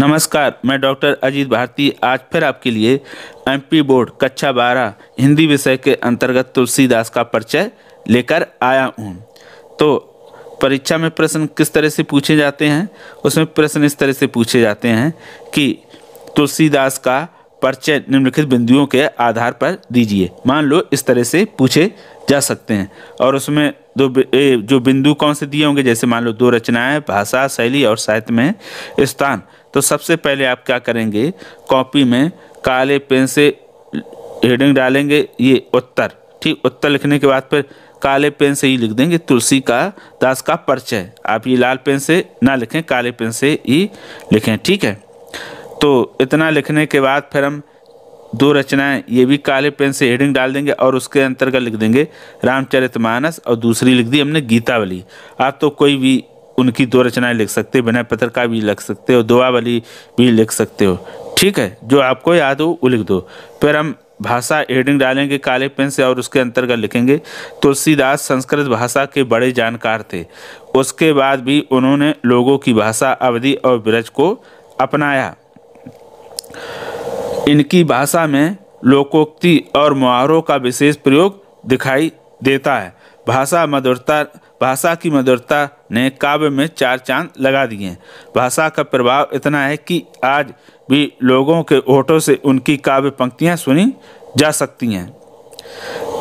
नमस्कार मैं डॉक्टर अजीत भारती आज फिर आपके लिए एमपी बोर्ड कक्षा बारह हिंदी विषय के अंतर्गत तुलसीदास का परिचय लेकर आया हूँ तो परीक्षा में प्रश्न किस तरह से पूछे जाते हैं उसमें प्रश्न इस तरह से पूछे जाते हैं कि तुलसीदास का परिचय निम्नलिखित बिंदुओं के आधार पर दीजिए मान लो इस तरह से पूछे जा सकते हैं और उसमें दो जो बिंदु कौन से दिए होंगे जैसे मान लो दो रचनाएं भाषा शैली और साहित्य में स्थान तो सबसे पहले आप क्या करेंगे कॉपी में काले पेन से हेडिंग डालेंगे ये उत्तर ठीक उत्तर लिखने के बाद फिर काले पेन से ही लिख देंगे तुलसी का दास का परिचय आप ये लाल पेन से ना लिखें काले पेन से ही लिखें ठीक है तो इतना लिखने के बाद फिर हम दो रचनाएं ये भी काले पेन से हेडिंग डाल देंगे और उसके अंतर्गत लिख देंगे रामचरितमानस और दूसरी लिख दी हमने गीतावली आप तो कोई भी उनकी दो रचनाएं लिख सकते हो बिना पत्र का भी लिख सकते हो दुआ वाली भी लिख सकते हो ठीक है जो आपको याद हो वो लिख दो फिर हम भाषा एडिंग डालेंगे काले पेन से और उसके अंतर्गत लिखेंगे तुलसीदास संस्कृत भाषा के बड़े जानकार थे उसके बाद भी उन्होंने लोगों की भाषा अवधि और ब्रज को अपनाया इनकी भाषा में लोकोक्ति और मुहावरों का विशेष प्रयोग दिखाई देता है भाषा मधुरता भाषा की मधुरता ने काव्य में चार चांद लगा दिए भाषा का प्रभाव इतना है कि आज भी लोगों के ओठों से उनकी काव्य पंक्तियाँ सुनी जा सकती हैं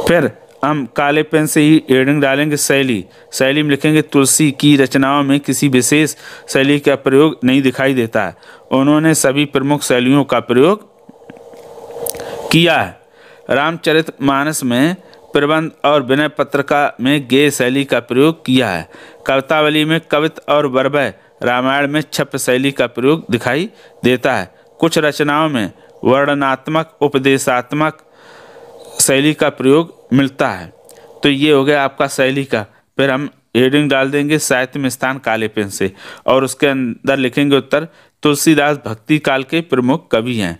फिर हम काले पेन से ही एडिंग डालेंगे शैली शैली में लिखेंगे तुलसी की रचनाओं में किसी विशेष शैली का प्रयोग नहीं दिखाई देता है उन्होंने सभी प्रमुख शैलियों का प्रयोग किया है रामचरित मानस में प्रबंध और विनय पत्रिका में गेय शैली का प्रयोग किया है कवितावली में कवित और वर्वय रामायण में छप शैली का प्रयोग दिखाई देता है कुछ रचनाओं में वर्णनात्मक उपदेशात्मक शैली का प्रयोग मिलता है तो ये हो गया आपका शैली का फिर हम हेडिंग डाल देंगे साहित्य में स्थान काले पेन से और उसके अंदर लिखेंगे उत्तर तुलसीदास भक्ति काल के प्रमुख कवि हैं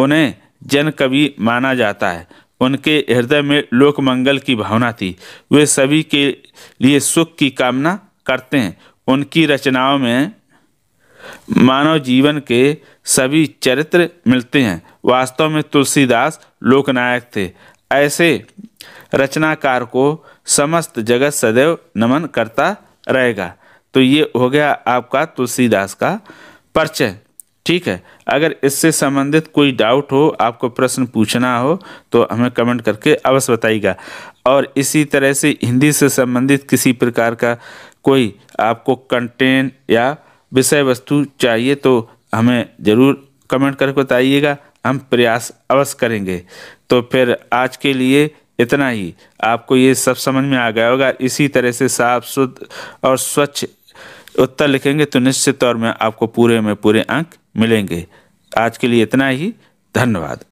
उन्हें जन कवि माना जाता है उनके हृदय में लोक मंगल की भावना थी वे सभी के लिए सुख की कामना करते हैं उनकी रचनाओं में मानव जीवन के सभी चरित्र मिलते हैं वास्तव में तुलसीदास लोकनायक थे ऐसे रचनाकार को समस्त जगत सदैव नमन करता रहेगा तो ये हो गया आपका तुलसीदास का परिचय ठीक है अगर इससे संबंधित कोई डाउट हो आपको प्रश्न पूछना हो तो हमें कमेंट करके अवश्य बताइएगा और इसी तरह से हिंदी से संबंधित किसी प्रकार का कोई आपको कंटेंट या विषय वस्तु चाहिए तो हमें ज़रूर कमेंट करके बताइएगा हम प्रयास अवश्य करेंगे तो फिर आज के लिए इतना ही आपको ये सब समझ में आ गया होगा इसी तरह से साफ शुद्ध और स्वच्छ उत्तर लिखेंगे तो निश्चित तौर में आपको पूरे में पूरे अंक मिलेंगे आज के लिए इतना ही धन्यवाद